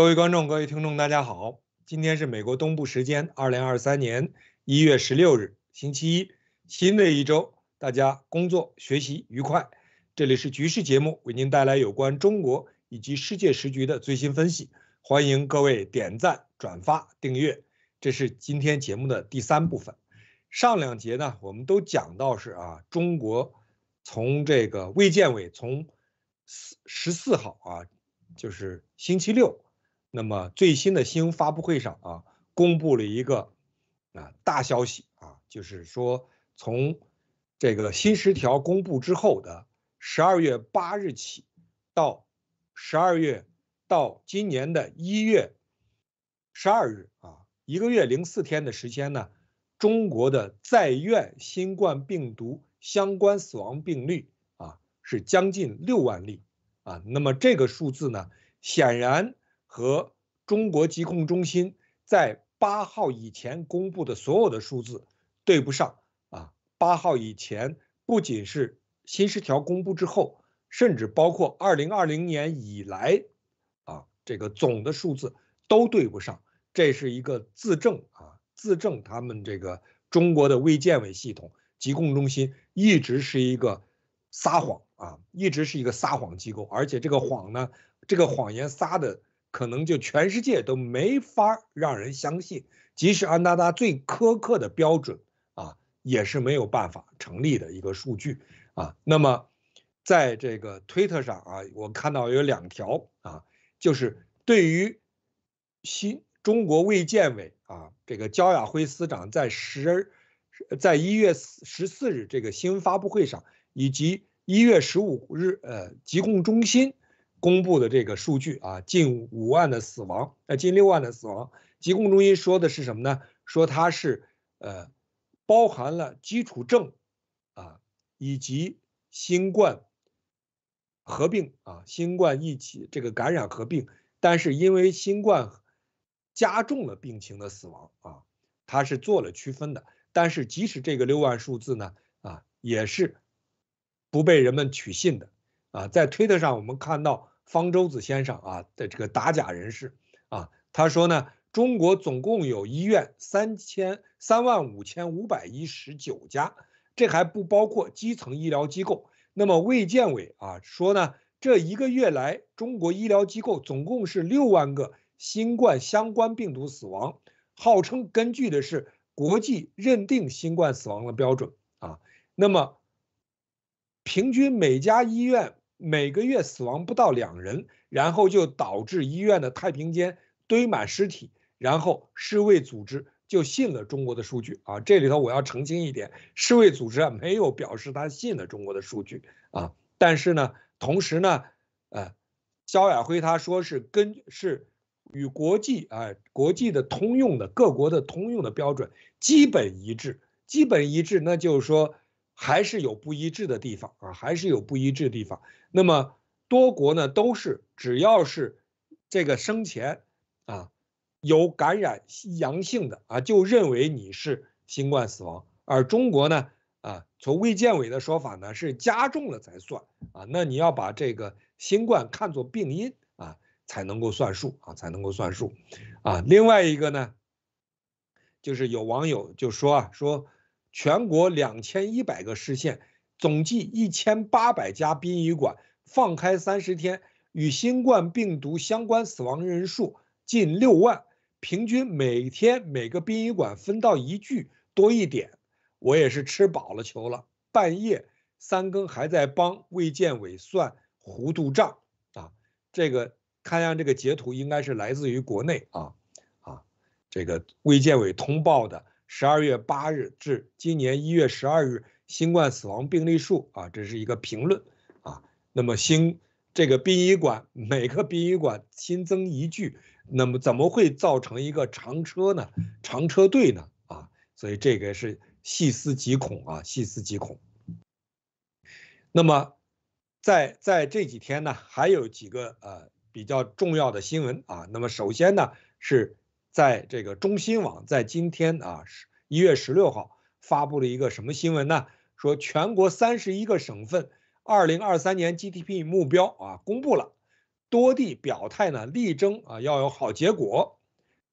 各位观众，各位听众，大家好！今天是美国东部时间二零二三年一月十六日，星期一。新的一周，大家工作学习愉快。这里是《局势》节目，为您带来有关中国以及世界时局的最新分析。欢迎各位点赞、转发、订阅。这是今天节目的第三部分。上两节呢，我们都讲到是啊，中国从这个卫健委从四十四号啊，就是星期六。那么最新的新闻发布会上啊，公布了一个啊大消息啊，就是说从这个新十条公布之后的十二月八日起，到十二月到今年的一月十二日啊，一个月零四天的时间呢，中国的在院新冠病毒相关死亡病例啊是将近六万例啊，那么这个数字呢，显然。和中国疾控中心在八号以前公布的所有的数字对不上啊！八号以前不仅是新十条公布之后，甚至包括二零二零年以来啊，这个总的数字都对不上。这是一个自证啊，自证他们这个中国的卫健委系统疾控中心一直是一个撒谎啊，一直是一个撒谎机构，而且这个谎呢，这个谎言撒的。可能就全世界都没法让人相信，即使安达达最苛刻的标准啊，也是没有办法成立的一个数据啊。那么，在这个推特上啊，我看到有两条啊，就是对于新中国卫健委啊，这个焦亚辉司长在十，在一月十四日这个新闻发布会上，以及一月十五日呃疾控中心。公布的这个数据啊，近五万的死亡，呃，近六万的死亡。疾控中心说的是什么呢？说它是呃包含了基础症，啊，以及新冠合并啊，新冠一起这个感染合并，但是因为新冠加重了病情的死亡啊，它是做了区分的。但是即使这个六万数字呢，啊，也是不被人们取信的啊。在推特上我们看到。方舟子先生啊的这个打假人士啊，他说呢，中国总共有医院三千三万五千五百一十九家，这还不包括基层医疗机构。那么卫健委啊说呢，这一个月来，中国医疗机构总共是六万个新冠相关病毒死亡，号称根据的是国际认定新冠死亡的标准啊。那么，平均每家医院。每个月死亡不到两人，然后就导致医院的太平间堆满尸体，然后世卫组织就信了中国的数据啊。这里头我要澄清一点，世卫组织啊没有表示他信了中国的数据啊，但是呢，同时呢，呃，肖亚辉他说是跟是与国际啊国际的通用的各国的通用的标准基本一致，基本一致，那就是说。还是有不一致的地方啊，还是有不一致的地方。那么多国呢都是只要是这个生前啊有感染阳性的啊，就认为你是新冠死亡。而中国呢啊，从卫健委的说法呢是加重了才算啊。那你要把这个新冠看作病因啊，才能够算数啊，才能够算数啊。另外一个呢，就是有网友就说啊说。全国两千一百个市县，总计一千八百家殡仪馆放开三十天，与新冠病毒相关死亡人数近六万，平均每天每个殡仪馆分到一具多一点。我也是吃饱了球了，半夜三更还在帮卫健委算糊涂账啊！这个看样这个截图，应该是来自于国内啊啊，这个卫健委通报的。十二月八日至今年一月十二日，新冠死亡病例数啊，这是一个评论啊。那么新这个殡仪馆每个殡仪馆新增一具，那么怎么会造成一个长车呢？长车队呢？啊，所以这个是细思极恐啊，细思极恐。那么在在这几天呢，还有几个呃比较重要的新闻啊。那么首先呢是。在这个中新网在今天啊，十一月十六号发布了一个什么新闻呢？说全国三十一个省份二零二三年 GDP 目标啊公布了，多地表态呢，力争啊要有好结果，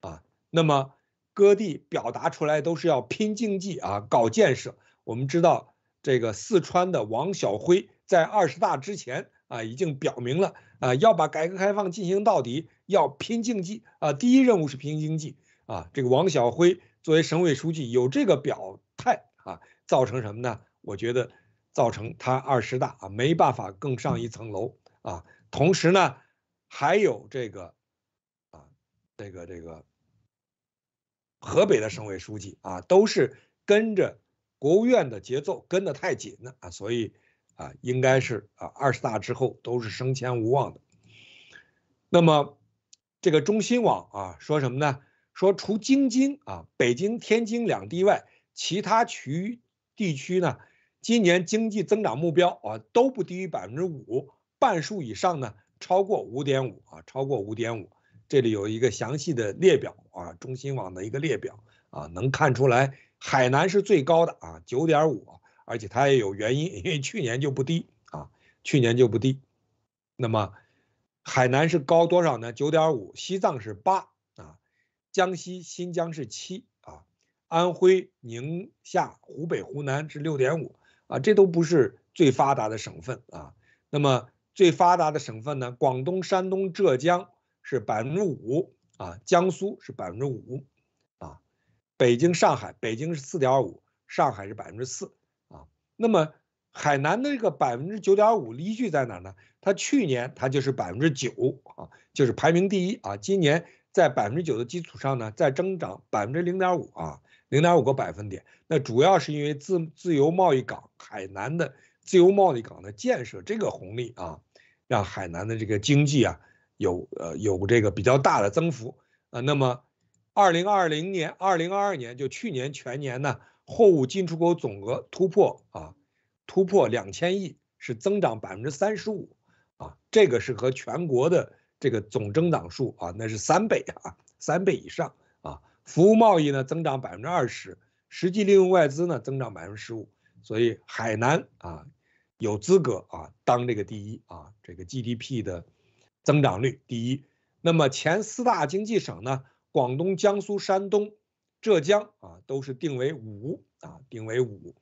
啊，那么各地表达出来都是要拼经济啊，搞建设。我们知道这个四川的王晓辉在二十大之前啊已经表明了啊要把改革开放进行到底。要拼经济啊，第一任务是拼经济啊。这个王晓辉作为省委书记有这个表态啊，造成什么呢？我觉得造成他二十大啊没办法更上一层楼啊。同时呢，还有这个啊，这个这个河北的省委书记啊，都是跟着国务院的节奏跟得太紧了啊，所以啊，应该是啊二十大之后都是升迁无望的。那么。这个中新网啊说什么呢？说除京津啊北京、天津两地外，其他区地区呢，今年经济增长目标啊都不低于百分之五，半数以上呢超过五点五啊，超过五点五。这里有一个详细的列表啊，中新网的一个列表啊，能看出来海南是最高的啊，九点五，而且它也有原因，因为去年就不低啊，去年就不低。那么。海南是高多少呢？九点五，西藏是八啊，江西、新疆是七啊，安徽、宁夏、湖北、湖南是六点五啊，这都不是最发达的省份啊。那么最发达的省份呢？广东、山东、浙江是百分之五啊，江苏是百分之五啊，北京、上海，北京是四点五，上海是百分之四啊。那么海南的这个百分之九点五依据在哪呢？它去年它就是百分之九啊，就是排名第一啊。今年在百分之九的基础上呢，再增长百分之零点五啊，零点五个百分点。那主要是因为自自由贸易港海南的自由贸易港的建设这个红利啊，让海南的这个经济啊有呃有这个比较大的增幅啊。那么，二零二零年二零二二年就去年全年呢，货物进出口总额突破啊。突破两千亿是增长百分之三十五啊，这个是和全国的这个总增长数啊那是三倍啊三倍以上啊，服务贸易呢增长百分之二十，实际利用外资呢增长百分之十五，所以海南啊有资格啊当这个第一啊这个 GDP 的增长率第一，那么前四大经济省呢广东江苏山东浙江啊都是定为五啊定为五。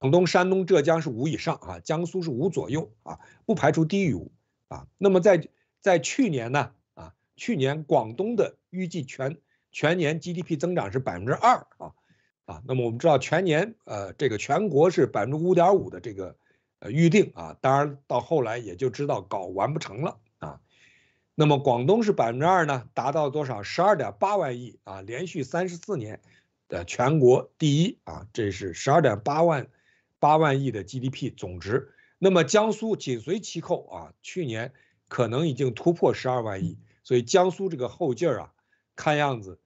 广东、山东、浙江是五以上啊，江苏是五左右啊，不排除低于五啊。那么在在去年呢啊，去年广东的预计全全年 GDP 增长是百分之二啊啊。那么我们知道全年呃这个全国是百分之五点五的这个呃预定啊，当然到后来也就知道搞完不成了啊。那么广东是百分之二呢，达到多少？十二点八万亿啊，连续三十四年的全国第一啊，这是十二点八万。八万亿的 GDP 总值，那么江苏紧随其后啊，去年可能已经突破十二万亿，所以江苏这个后劲儿啊，看样子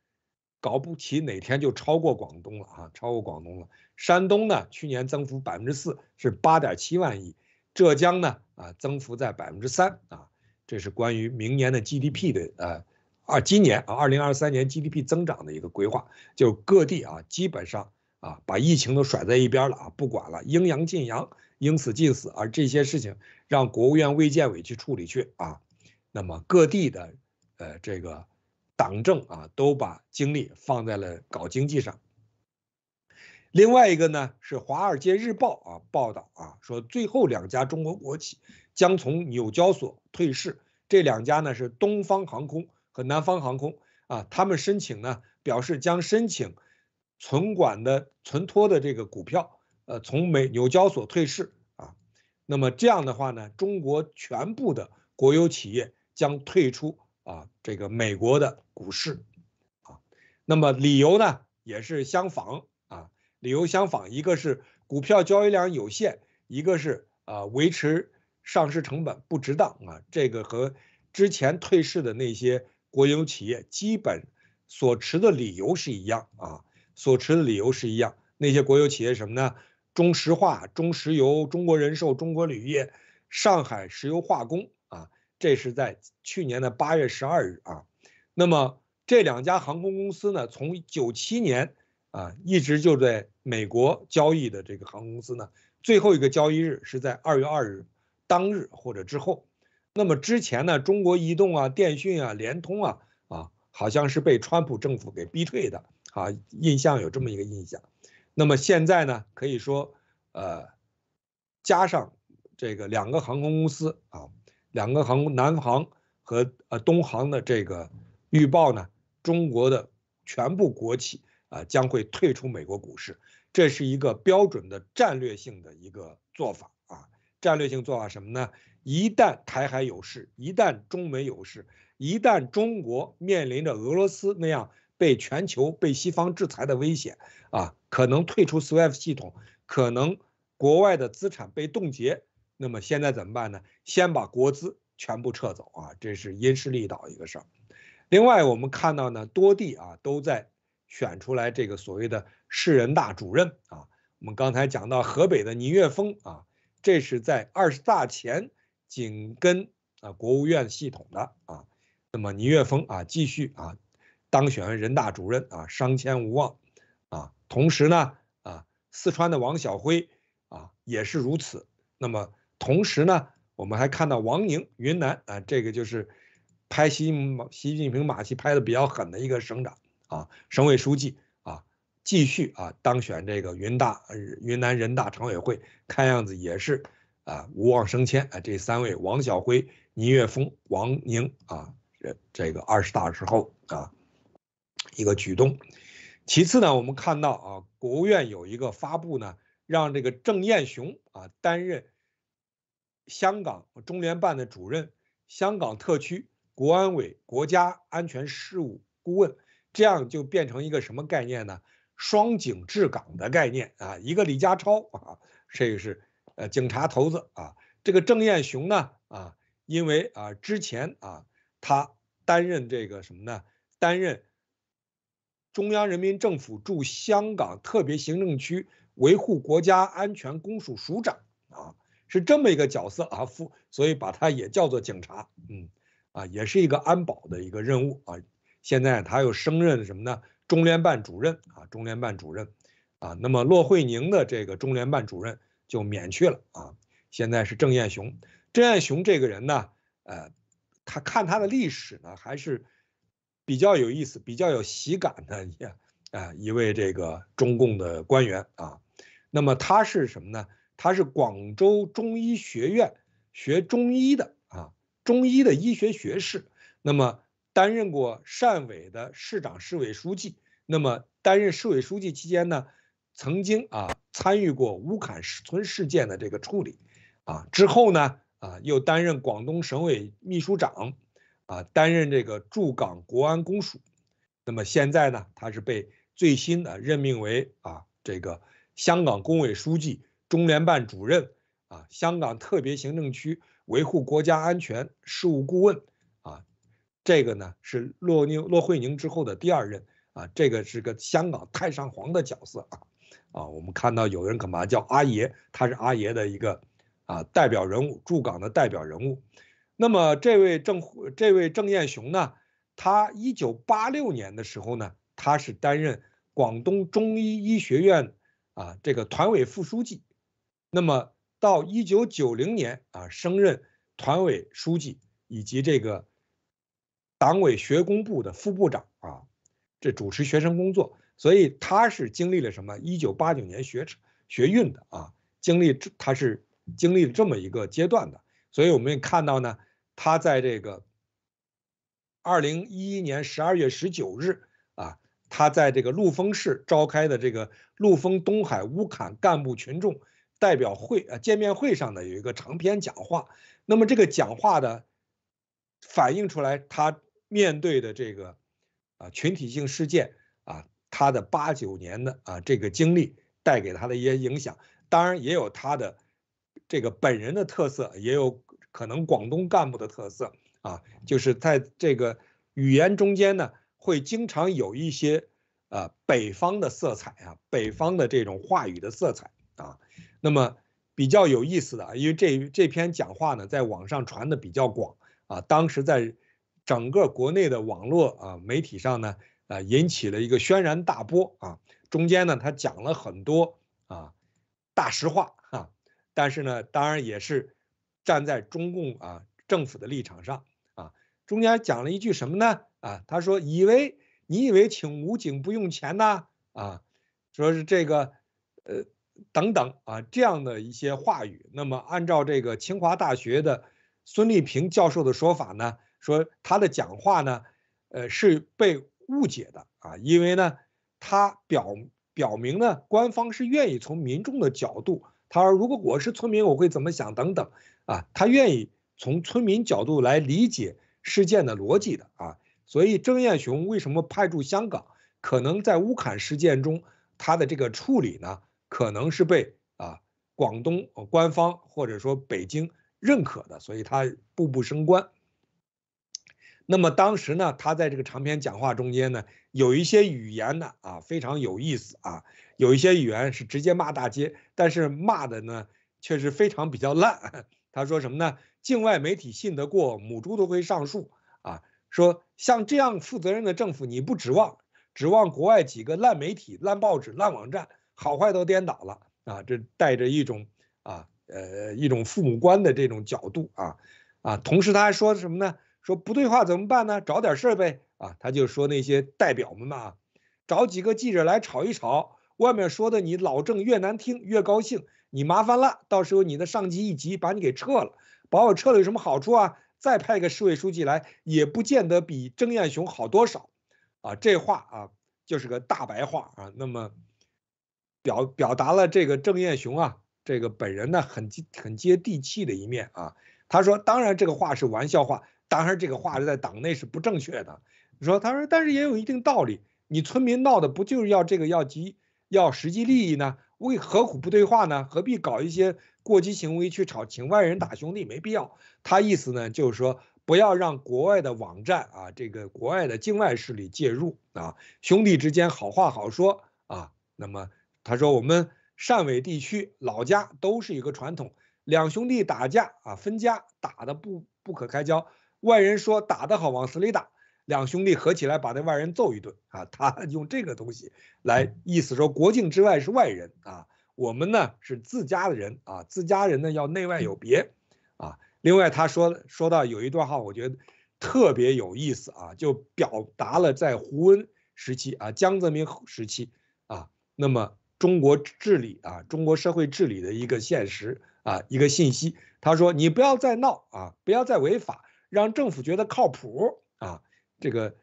搞不起哪天就超过广东了啊，超过广东了。山东呢，去年增幅百分之四，是八点七万亿。浙江呢，啊，增幅在百分之三啊，这是关于明年的 GDP 的呃，二今年啊，二零二三年 GDP 增长的一个规划，就各地啊，基本上。啊，把疫情都甩在一边了啊，不管了，应阳尽阳，因死尽死，而这些事情让国务院卫健委去处理去啊。那么各地的呃这个党政啊，都把精力放在了搞经济上。另外一个呢，是《华尔街日报》啊报道啊说，最后两家中国国企将从纽交所退市。这两家呢是东方航空和南方航空啊，他们申请呢表示将申请。存管的存托的这个股票，呃，从美纽交所退市啊，那么这样的话呢，中国全部的国有企业将退出啊这个美国的股市啊，那么理由呢也是相仿啊，理由相仿，一个是股票交易量有限，一个是啊维持上市成本不值当啊，这个和之前退市的那些国有企业基本所持的理由是一样啊。所持的理由是一样，那些国有企业什么呢？中石化、中石油、中国人寿、中国铝业、上海石油化工啊，这是在去年的八月十二日啊。那么这两家航空公司呢，从九七年啊一直就在美国交易的这个航空公司呢，最后一个交易日是在二月二日当日或者之后。那么之前呢，中国移动啊、电讯啊、联通啊啊，好像是被川普政府给逼退的。啊，印象有这么一个印象，那么现在呢，可以说，呃，加上这个两个航空公司啊，两个航空南航和呃东航的这个预报呢，中国的全部国企啊将会退出美国股市，这是一个标准的战略性的一个做法啊，战略性做法什么呢？一旦台海有事，一旦中美有事，一旦中国面临着俄罗斯那样。被全球被西方制裁的危险啊，可能退出 SWIFT 系统，可能国外的资产被冻结。那么现在怎么办呢？先把国资全部撤走啊，这是因势利导一个事儿。另外，我们看到呢，多地啊都在选出来这个所谓的市人大主任啊。我们刚才讲到河北的倪岳峰啊，这是在二十大前紧跟啊国务院系统的啊。那么倪岳峰啊，继续啊。当选人大主任啊，升迁无望啊。同时呢，啊，四川的王晓辉啊也是如此。那么同时呢，我们还看到王宁，云南啊，这个就是拍习马习近平马戏拍的比较狠的一个省长啊，省委书记啊，继续啊当选这个云大云南人大常委会，看样子也是啊无望升迁。啊。这三位王晓辉、倪岳峰、王宁啊，这这个二十大之后啊。一个举动，其次呢，我们看到啊，国务院有一个发布呢，让这个郑雁雄啊担任香港中联办的主任，香港特区国安委国家安全事务顾问，这样就变成一个什么概念呢？双警治港的概念啊，一个李家超啊，这个是呃警察头子啊，这个郑雁雄呢啊，因为啊之前啊他担任这个什么呢？担任中央人民政府驻香港特别行政区维护国家安全公署署长啊，是这么一个角色啊，所以把他也叫做警察，嗯，啊，也是一个安保的一个任务啊。现在他又升任什么呢？中联办主任啊，中联办主任啊。那么骆惠宁的这个中联办主任就免去了啊，现在是郑燕雄。郑燕雄这个人呢，呃，他看他的历史呢，还是。比较有意思、比较有喜感的，一啊一位这个中共的官员啊，那么他是什么呢？他是广州中医学院学中医的啊，中医的医学学士。那么担任过汕尾的市长、市委书记。那么担任市委书记期间呢，曾经啊参与过乌坎村事件的这个处理，啊之后呢啊又担任广东省委秘书长。啊，担任这个驻港国安公署，那么现在呢，他是被最新的任命为啊这个香港工委书记、中联办主任啊，香港特别行政区维护国家安全事务顾问啊，这个呢是骆宁骆惠宁之后的第二任啊，这个是个香港太上皇的角色啊啊，我们看到有人可嘛叫阿爷，他是阿爷的一个啊代表人物，驻港的代表人物。那么这位郑这位郑燕雄呢？他一九八六年的时候呢，他是担任广东中医医学院啊这个团委副书记。那么到一九九零年啊，升任团委书记以及这个党委学工部的副部长啊，这主持学生工作。所以他是经历了什么？一九八九年学学运的啊，经历他是经历了这么一个阶段的。所以我们也看到呢，他在这个二零一一年十二月十九日啊，他在这个陆丰市召开的这个陆丰东海乌坎干部群众代表会啊见面会上呢，有一个长篇讲话。那么这个讲话的反映出来他面对的这个啊群体性事件啊，他的八九年的啊这个经历带给他的一些影响，当然也有他的这个本人的特色，也有。可能广东干部的特色啊，就是在这个语言中间呢，会经常有一些啊北方的色彩啊，北方的这种话语的色彩啊。那么比较有意思的啊，因为这这篇讲话呢，在网上传的比较广啊，当时在整个国内的网络啊媒体上呢，啊引起了一个轩然大波啊。中间呢，他讲了很多啊大实话哈，但是呢，当然也是。站在中共啊政府的立场上啊，中间讲了一句什么呢？啊，他说以为你以为请武警不用钱呢？啊，说是这个呃等等啊这样的一些话语。那么按照这个清华大学的孙立平教授的说法呢，说他的讲话呢，呃是被误解的啊，因为呢他表表明呢官方是愿意从民众的角度。他说：“如果我是村民，我会怎么想？等等，啊，他愿意从村民角度来理解事件的逻辑的啊。所以郑燕雄为什么派驻香港？可能在乌坎事件中，他的这个处理呢，可能是被啊广东官方或者说北京认可的，所以他步步升官。”那么当时呢，他在这个长篇讲话中间呢，有一些语言呢，啊，非常有意思啊，有一些语言是直接骂大街，但是骂的呢，确实非常比较烂。他说什么呢？境外媒体信得过，母猪都会上树啊。说像这样负责任的政府，你不指望，指望国外几个烂媒体、烂报纸、烂网站，好坏都颠倒了啊。这带着一种啊，呃，一种父母官的这种角度啊啊。同时他还说什么呢？说不对话怎么办呢？找点事儿呗啊！他就说那些代表们嘛，找几个记者来吵一吵。外面说的你老郑越难听越高兴，你麻烦了，到时候你的上级一急把你给撤了。把我撤了有什么好处啊？再派个市委书记来也不见得比郑彦雄好多少，啊，这话啊就是个大白话啊。那么表表达了这个郑彦雄啊，这个本人呢很很接地气的一面啊。他说，当然这个话是玩笑话。当然，这个话是在党内是不正确的。说他说，但是也有一定道理。你村民闹的不就是要这个要急要实际利益呢？为何苦不对话呢？何必搞一些过激行为去吵，请外人打兄弟，没必要。他意思呢，就是说不要让国外的网站啊，这个国外的境外势力介入啊。兄弟之间好话好说啊。那么他说，我们汕尾地区老家都是一个传统，两兄弟打架啊，分家打的不不可开交。外人说打得好，往死里打。两兄弟合起来把那外人揍一顿啊！他 用这个东西来意思说，国境之外是外人啊，我们呢是自家的人啊，自家人呢要内外有别啊。另外，他说说到有一段话，我觉得特别有意思啊，就表达了在胡温时期啊，江泽民时期啊，那么中国治理啊，中国社会治理的一个现实啊，一个信息。他说：“你不要再闹啊，不要再违法。”让政府觉得靠谱啊，这个，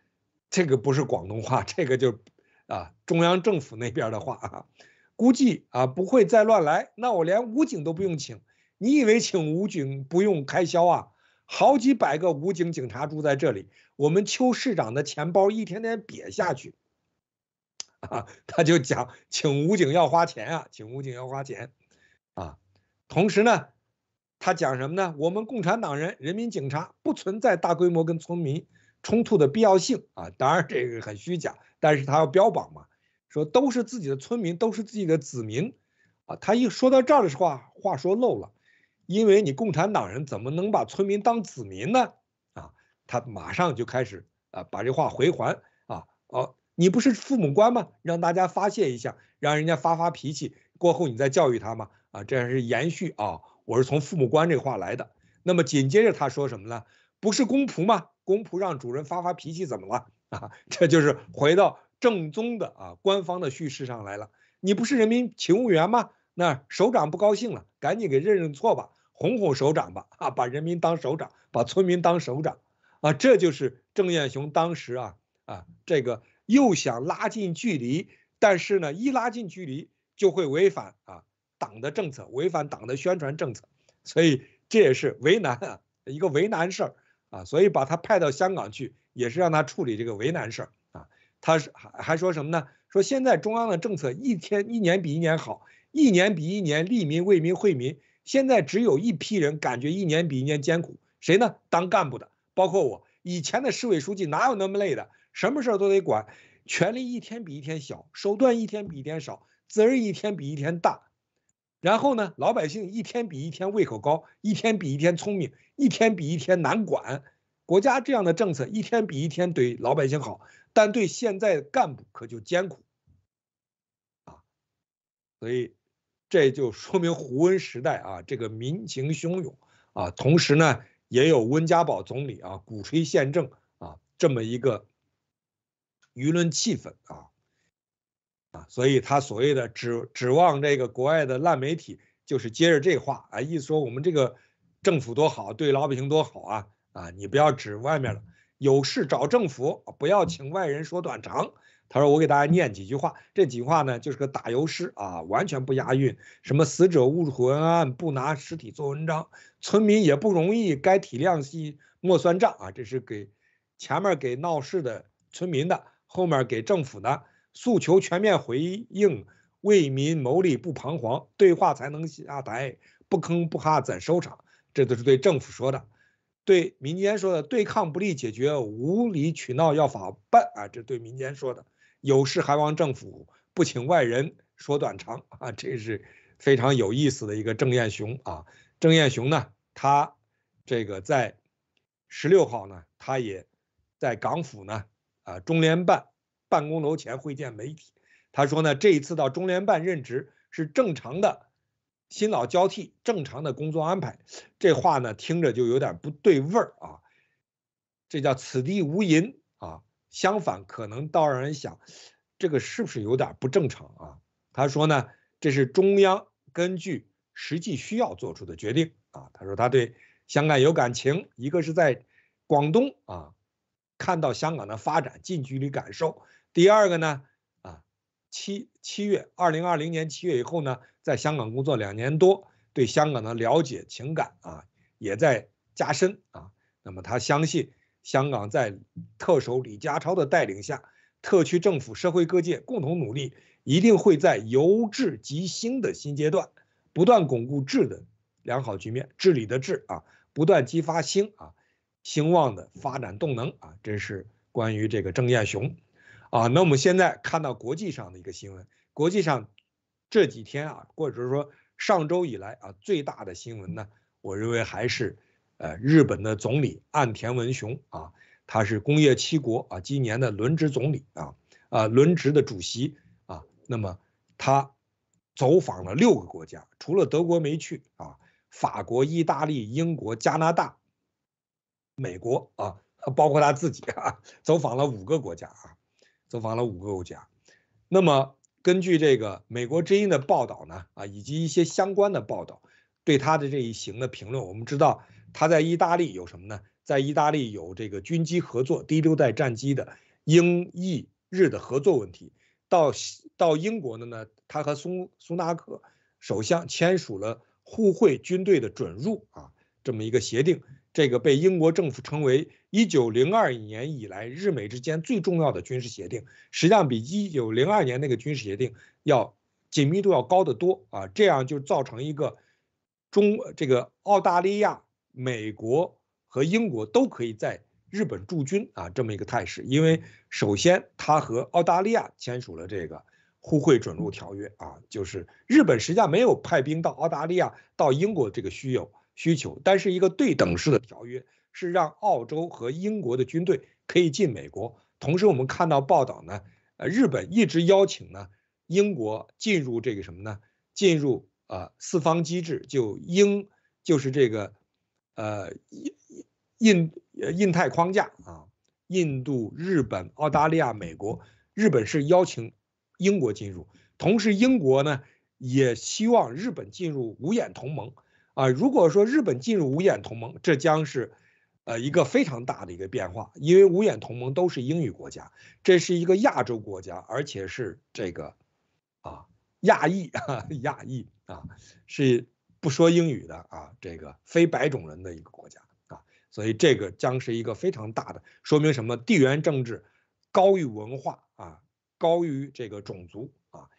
这个不是广东话，这个就，啊，中央政府那边的话啊，估计啊不会再乱来。那我连武警都不用请，你以为请武警不用开销啊？好几百个武警警察住在这里，我们邱市长的钱包一天天瘪下去，啊，他就讲请武警要花钱啊，请武警要花钱啊，同时呢。他讲什么呢？我们共产党人、人民警察不存在大规模跟村民冲突的必要性啊！当然这个很虚假，但是他要标榜嘛，说都是自己的村民，都是自己的子民，啊，他一说到这儿的时候，话说漏了，因为你共产党人怎么能把村民当子民呢？啊，他马上就开始啊，把这话回还啊，哦，你不是父母官吗？让大家发泄一下，让人家发发脾气，过后你再教育他嘛，啊，这是延续啊。我是从父母官这话来的，那么紧接着他说什么呢？不是公仆吗？公仆让主人发发脾气怎么了？啊，这就是回到正宗的啊官方的叙事上来了。你不是人民勤务员吗？那首长不高兴了，赶紧给认认错吧，哄哄首长吧。啊，把人民当首长，把村民当首长。啊，这就是郑彦雄当时啊啊这个又想拉近距离，但是呢一拉近距离就会违反啊。党的政策违反党的宣传政策，所以这也是为难啊，一个为难事儿啊，所以把他派到香港去，也是让他处理这个为难事儿啊。他是还还说什么呢？说现在中央的政策一天一年比一年好，一年比一年利民为民惠民。现在只有一批人感觉一年比一年艰苦，谁呢？当干部的，包括我以前的市委书记哪有那么累的？什么事儿都得管，权力一天比一天小，手段一天比一天少，责任一天比一天大。然后呢，老百姓一天比一天胃口高，一天比一天聪明，一天比一天难管。国家这样的政策一天比一天对老百姓好，但对现在的干部可就艰苦啊。所以，这就说明胡温时代啊，这个民情汹涌啊，同时呢，也有温家宝总理啊鼓吹宪政啊这么一个舆论气氛啊。啊，所以他所谓的指指望这个国外的烂媒体，就是接着这话啊，意思说我们这个政府多好，对老百姓多好啊啊！你不要指外面了，有事找政府，不要请外人说短长。他说我给大家念几句话，这几句话呢就是个打油诗啊，完全不押韵。什么死者误魂案不拿尸体做文章，村民也不容易，该体谅惜莫算账啊。这是给前面给闹事的村民的，后面给政府的。诉求全面回应，为民谋利不彷徨，对话才能下台，不吭不哈怎收场？这都是对政府说的，对民间说的。对抗不利解决，无理取闹要法办啊！这对民间说的。有事还望政府不请外人说短长啊！这是非常有意思的一个郑彦雄啊。郑彦雄呢，他这个在十六号呢，他也在港府呢啊，中联办。办公楼前会见媒体，他说呢，这一次到中联办任职是正常的，新老交替，正常的工作安排。这话呢听着就有点不对味儿啊，这叫此地无银啊。相反，可能倒让人想，这个是不是有点不正常啊？他说呢，这是中央根据实际需要做出的决定啊。他说他对香港有感情，一个是在广东啊，看到香港的发展，近距离感受。第二个呢，啊，七七月二零二零年七月以后呢，在香港工作两年多，对香港的了解情感啊也在加深啊。那么他相信香港在特首李家超的带领下，特区政府社会各界共同努力，一定会在由治及兴的新阶段，不断巩固治的良好局面，治理的治啊，不断激发兴啊兴旺的发展动能啊。这是关于这个郑雁雄。啊，那我们现在看到国际上的一个新闻，国际上这几天啊，或者是说上周以来啊，最大的新闻呢，我认为还是，呃，日本的总理岸田文雄啊，他是工业七国啊今年的轮值总理啊，啊轮值的主席啊，那么他走访了六个国家，除了德国没去啊，法国、意大利、英国、加拿大、美国啊，包括他自己啊，走访了五个国家啊。走访了五个国家，那么根据这个《美国之音》的报道呢，啊，以及一些相关的报道，对他的这一行的评论，我们知道他在意大利有什么呢？在意大利有这个军机合作第六代战机的英、意、日的合作问题。到到英国的呢，他和苏苏纳克首相签署了互惠军队的准入啊，这么一个协定，这个被英国政府称为。一九零二年以来，日美之间最重要的军事协定，实际上比一九零二年那个军事协定要紧密度要高得多啊！这样就造成一个中这个澳大利亚、美国和英国都可以在日本驻军啊这么一个态势。因为首先，他和澳大利亚签署了这个互惠准入条约啊，就是日本实际上没有派兵到澳大利亚、到英国这个需有需求，但是一个对等式的条约。是让澳洲和英国的军队可以进美国。同时，我们看到报道呢，呃，日本一直邀请呢英国进入这个什么呢？进入啊四方机制，就英就是这个，呃印印呃印太框架啊，印度、日本、澳大利亚、美国，日本是邀请英国进入，同时英国呢也希望日本进入五眼同盟啊。如果说日本进入五眼同盟，这将是。呃，一个非常大的一个变化，因为五眼同盟都是英语国家，这是一个亚洲国家，而且是这个，啊，亚裔啊，亚裔啊，是不说英语的啊，这个非白种人的一个国家啊，所以这个将是一个非常大的，说明什么？地缘政治高于文化啊，高于这个种族啊，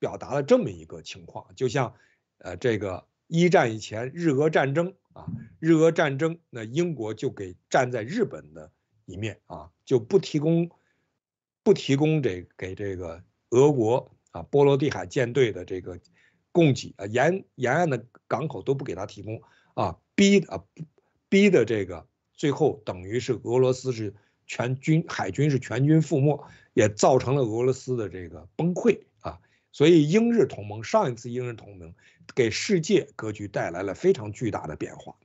表达了这么一个情况，就像呃，这个一战以前日俄战争。啊，日俄战争，那英国就给站在日本的一面啊，就不提供，不提供这给这个俄国啊波罗的海舰队的这个供给啊，沿沿岸的港口都不给他提供啊，逼啊逼的这个最后等于是俄罗斯是全军海军是全军覆没，也造成了俄罗斯的这个崩溃。所以英日同盟上一次英日同盟，给世界格局带来了非常巨大的变化。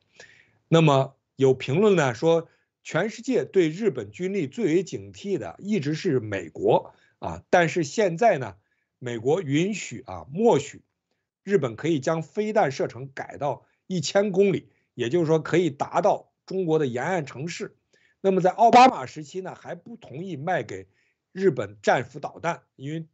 那么有评论呢说，全世界对日本军力最为警惕的一直是美国啊。但是现在呢，美国允许啊默许，日本可以将飞弹射程改到一千公里，也就是说可以达到中国的沿岸城市。那么在奥巴马时期呢，还不同意卖给日本战斧导弹，因为。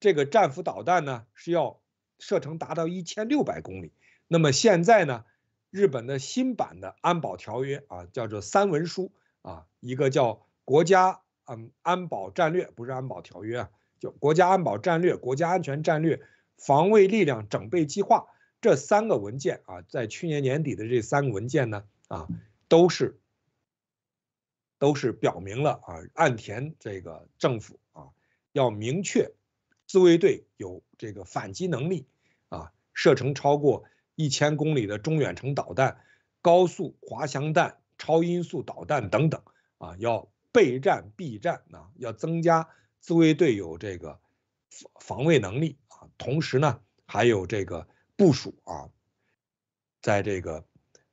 这个战斧导弹呢是要射程达到一千六百公里。那么现在呢，日本的新版的安保条约啊，叫做三文书啊，一个叫国家嗯安保战略，不是安保条约啊，叫国家安保战略、国家安全战略、防卫力量整备计划这三个文件啊，在去年年底的这三个文件呢啊，都是都是表明了啊，岸田这个政府啊要明确。自卫队有这个反击能力，啊，射程超过一千公里的中远程导弹、高速滑翔弹、超音速导弹等等，啊，要备战必战啊，要增加自卫队有这个防卫能力啊。同时呢，还有这个部署啊，在这个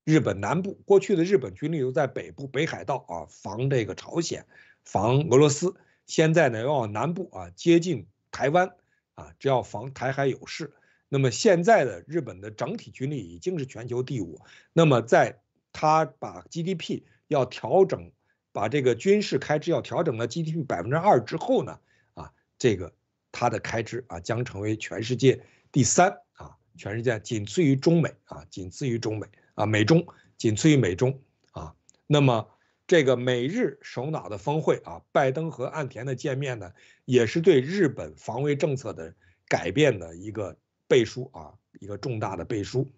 日本南部，过去的日本军力都在北部北海道啊，防这个朝鲜、防俄罗斯，现在呢要往南部啊接近。台湾啊，只要防台海有事，那么现在的日本的整体军力已经是全球第五。那么在他把 GDP 要调整，把这个军事开支要调整到 GDP 百分之二之后呢，啊，这个他的开支啊将成为全世界第三啊，全世界仅次于中美啊，仅次于中美啊，美中仅次于美中啊，那么。这个美日首脑的峰会啊，拜登和岸田的见面呢，也是对日本防卫政策的改变的一个背书啊，一个重大的背书。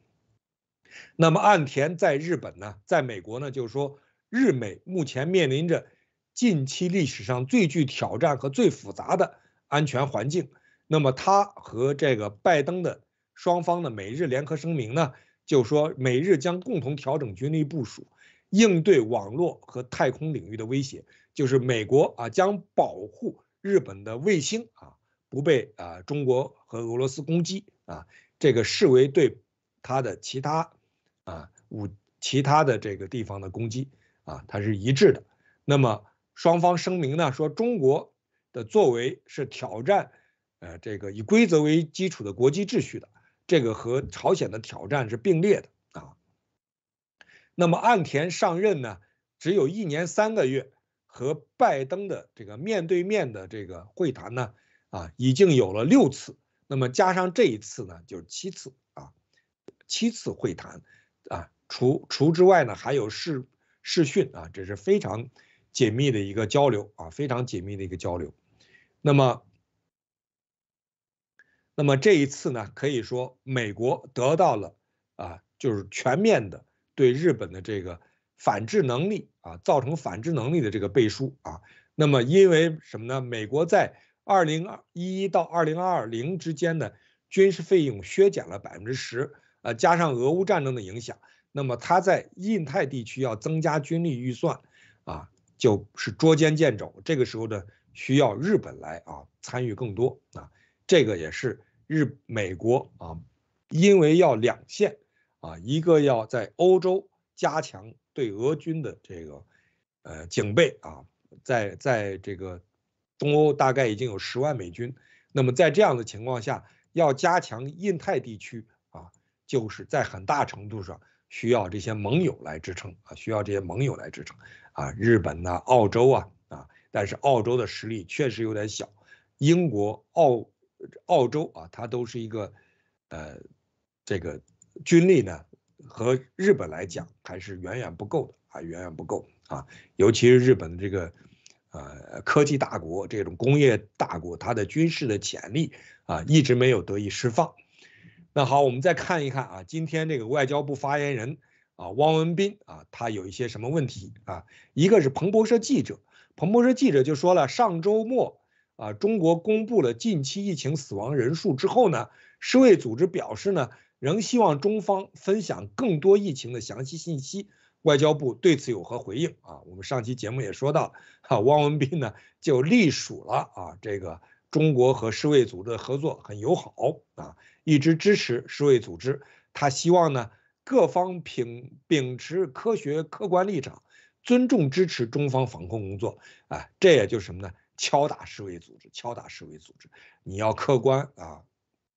那么岸田在日本呢，在美国呢，就是说日美目前面临着近期历史上最具挑战和最复杂的安全环境。那么他和这个拜登的双方的美日联合声明呢，就说美日将共同调整军力部署。应对网络和太空领域的威胁，就是美国啊将保护日本的卫星啊不被啊中国和俄罗斯攻击啊，这个视为对它的其他啊武其他的这个地方的攻击啊，它是一致的。那么双方声明呢说中国的作为是挑战，呃这个以规则为基础的国际秩序的，这个和朝鲜的挑战是并列的。那么岸田上任呢，只有一年三个月，和拜登的这个面对面的这个会谈呢，啊，已经有了六次，那么加上这一次呢，就是七次啊，七次会谈，啊，除除之外呢，还有视视讯啊，这是非常紧密的一个交流啊，非常紧密的一个交流。那么，那么这一次呢，可以说美国得到了啊，就是全面的。对日本的这个反制能力啊，造成反制能力的这个背书啊，那么因为什么呢？美国在二零二一到二零二零之间的军事费用削减了百分之十，呃，加上俄乌战争的影响，那么它在印太地区要增加军力预算，啊，就是捉襟见肘。这个时候呢，需要日本来啊参与更多啊，这个也是日美国啊，因为要两线。啊，一个要在欧洲加强对俄军的这个呃警备啊，在在这个东欧大概已经有十万美军，那么在这样的情况下，要加强印太地区啊，就是在很大程度上需要这些盟友来支撑啊，需要这些盟友来支撑啊，日本呐，澳洲啊啊，但是澳洲的实力确实有点小，英国、澳澳洲啊，它都是一个呃这个。军力呢，和日本来讲还是远远不够的，还远远不够啊！尤其是日本的这个，呃，科技大国、这种工业大国，它的军事的潜力啊，一直没有得以释放。那好，我们再看一看啊，今天这个外交部发言人啊，汪文斌啊，他有一些什么问题啊？一个是彭博社记者，彭博社记者就说了，上周末啊，中国公布了近期疫情死亡人数之后呢，世卫组织表示呢。仍希望中方分享更多疫情的详细信息，外交部对此有何回应？啊，我们上期节目也说到，啊，汪文斌呢就隶属了啊，这个中国和世卫组织的合作很友好啊，一直支持世卫组织。他希望呢各方秉秉持科学客观立场，尊重支持中方防控工作啊，这也就什么呢敲打世卫组织，敲打世卫组织，你要客观啊，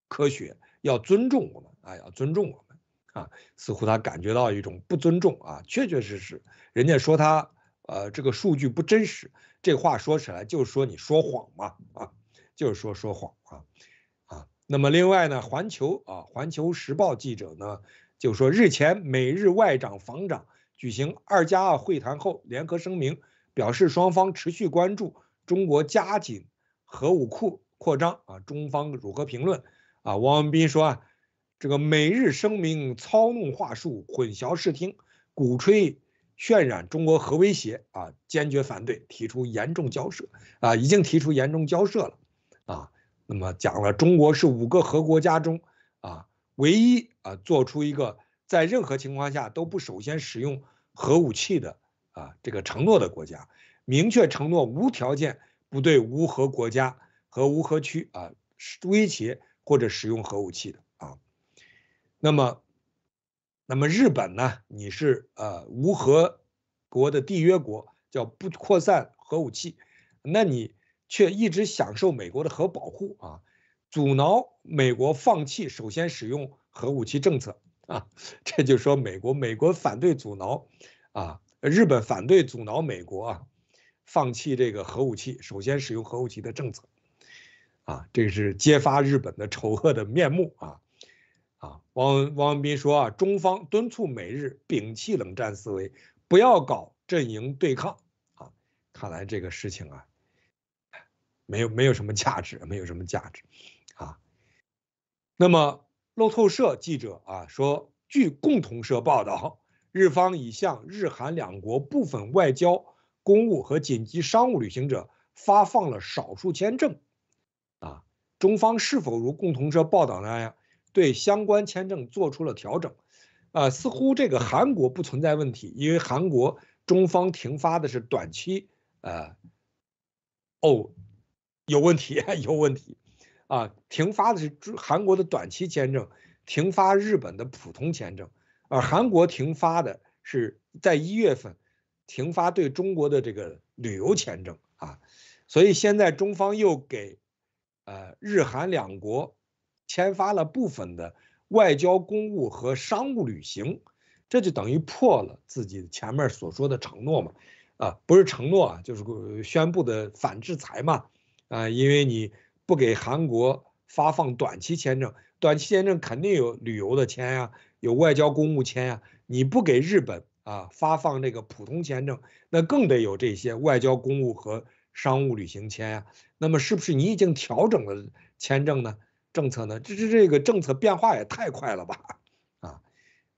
科学。要尊重我们啊，要尊重我们啊，似乎他感觉到一种不尊重啊，确确实实，人家说他呃这个数据不真实，这话说起来就是说你说谎嘛啊，就是说说谎啊啊，那么另外呢，环球啊环球时报记者呢就说，日前美日外长防长举行二加二会谈后，联合声明表示双方持续关注中国加紧核武库扩张啊，中方如何评论？啊，汪文斌说啊，这个美日声明操弄话术，混淆视听，鼓吹渲染中国核威胁啊，坚决反对，提出严重交涉啊，已经提出严重交涉了啊。那么讲了，中国是五个核国家中啊唯一啊做出一个在任何情况下都不首先使用核武器的啊这个承诺的国家，明确承诺无条件不对无核国家和无核区啊威胁。或者使用核武器的啊，那么，那么日本呢？你是呃无核国的缔约国，叫不扩散核武器，那你却一直享受美国的核保护啊，阻挠美国放弃首先使用核武器政策啊，这就说美国美国反对阻挠啊，日本反对阻挠美国啊，放弃这个核武器首先使用核武器的政策。啊，这个是揭发日本的丑恶的面目啊！啊，汪汪文斌说啊，中方敦促美日摒弃冷战思维，不要搞阵营对抗啊！看来这个事情啊，没有没有什么价值，没有什么价值啊。那么路透社记者啊说，据共同社报道，日方已向日韩两国部分外交公务和紧急商务旅行者发放了少数签证。中方是否如《共同社》报道那样对相关签证做出了调整？啊，似乎这个韩国不存在问题，因为韩国中方停发的是短期，呃，哦，有问题，有问题，啊，停发的是韩国的短期签证，停发日本的普通签证，而韩国停发的是在一月份停发对中国的这个旅游签证啊，所以现在中方又给。呃，日韩两国签发了部分的外交公务和商务旅行，这就等于破了自己前面所说的承诺嘛？啊，不是承诺啊，就是宣布的反制裁嘛？啊，因为你不给韩国发放短期签证，短期签证肯定有旅游的签呀，有外交公务签呀，你不给日本啊发放这个普通签证，那更得有这些外交公务和商务旅行签呀。那么是不是你已经调整了签证呢？政策呢？这这这个政策变化也太快了吧！啊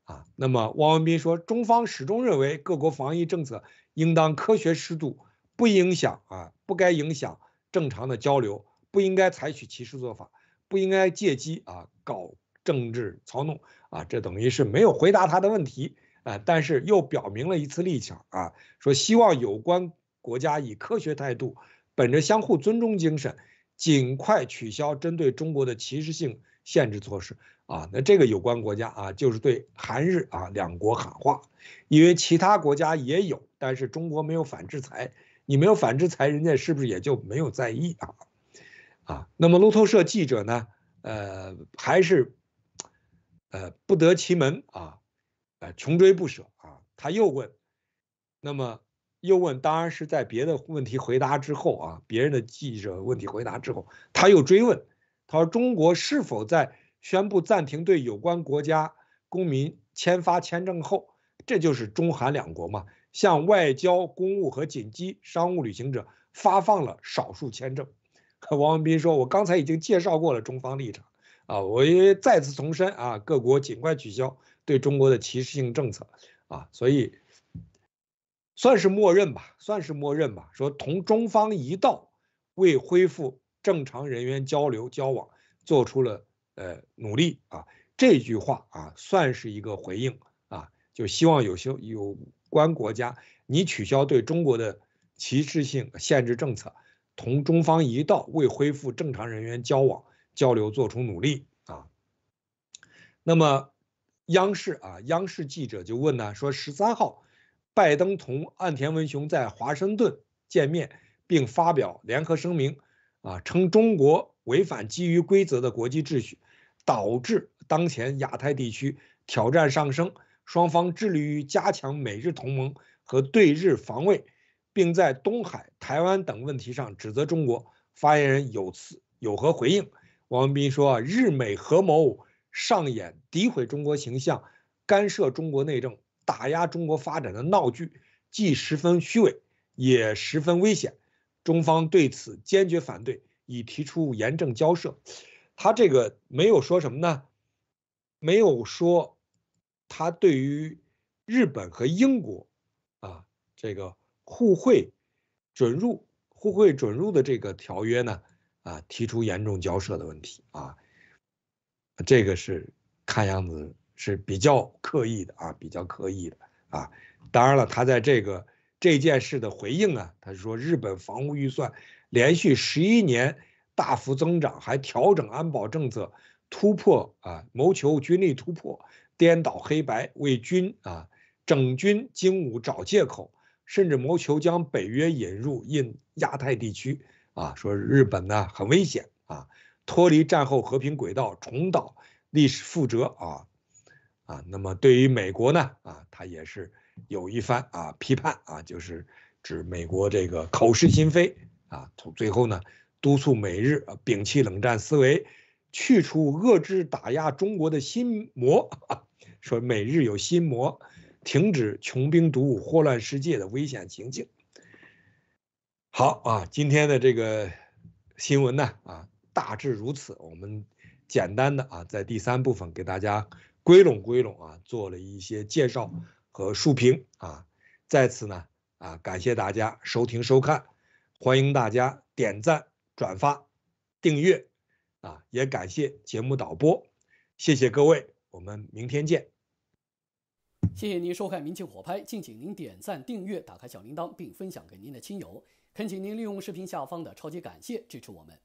啊，那么汪文斌说，中方始终认为各国防疫政策应当科学适度，不影响啊，不该影响正常的交流，不应该采取歧视做法，不应该借机啊搞政治操弄啊。这等于是没有回答他的问题啊，但是又表明了一次立场啊，说希望有关国家以科学态度。本着相互尊重精神，尽快取消针对中国的歧视性限制措施啊！那这个有关国家啊，就是对韩日啊两国喊话，因为其他国家也有，但是中国没有反制裁，你没有反制裁，人家是不是也就没有在意啊？啊，那么路透社记者呢，呃，还是，呃，不得其门啊，呃，穷追不舍啊，他又问，那么。又问，当然是在别的问题回答之后啊，别人的记者问题回答之后，他又追问，他说：“中国是否在宣布暂停对有关国家公民签发签证后，这就是中韩两国嘛，向外交公务和紧急商务旅行者发放了少数签证？” 王文斌说：“我刚才已经介绍过了中方立场啊，我再次重申啊，各国尽快取消对中国的歧视性政策啊，所以。”算是默认吧，算是默认吧。说同中方一道，为恢复正常人员交流交往，做出了呃努力啊。这句话啊，算是一个回应啊。就希望有些有关国家，你取消对中国的歧视性限制政策，同中方一道为恢复正常人员交往交流做出努力啊。那么，央视啊，央视记者就问呢，说十三号。拜登同岸田文雄在华盛顿见面，并发表联合声明，啊，称中国违反基于规则的国际秩序，导致当前亚太地区挑战上升。双方致力于加强美日同盟和对日防卫，并在东海、台湾等问题上指责中国。发言人有此有何回应？王文斌说：日美合谋上演诋毁中国形象、干涉中国内政。打压中国发展的闹剧，既十分虚伪，也十分危险。中方对此坚决反对，已提出严正交涉。他这个没有说什么呢？没有说他对于日本和英国啊这个互惠准入、互惠准入的这个条约呢啊提出严重交涉的问题啊。这个是看样子。是比较刻意的啊，比较刻意的啊。当然了，他在这个这件事的回应啊，他说日本防务预算连续十一年大幅增长，还调整安保政策，突破啊，谋求军力突破，颠倒黑白，为军啊整军精武找借口，甚至谋求将北约引入印亚太地区啊。说日本呢很危险啊，脱离战后和平轨道，重蹈历史覆辙啊。啊，那么对于美国呢，啊，他也是有一番啊批判啊，就是指美国这个口是心非啊。从最后呢，督促美日啊摒弃冷战思维，去除遏制打压中国的心魔，啊，说美日有心魔，停止穷兵黩武祸乱世界的危险情境。好啊，今天的这个新闻呢，啊，大致如此。我们简单的啊，在第三部分给大家。归拢归拢啊，做了一些介绍和述评啊，在此呢啊，感谢大家收听收看，欢迎大家点赞转发、订阅啊，也感谢节目导播，谢谢各位，我们明天见。谢谢您收看《明镜火拍》，敬请您点赞、订阅、打开小铃铛，并分享给您的亲友，恳请您利用视频下方的超级感谢支持我们。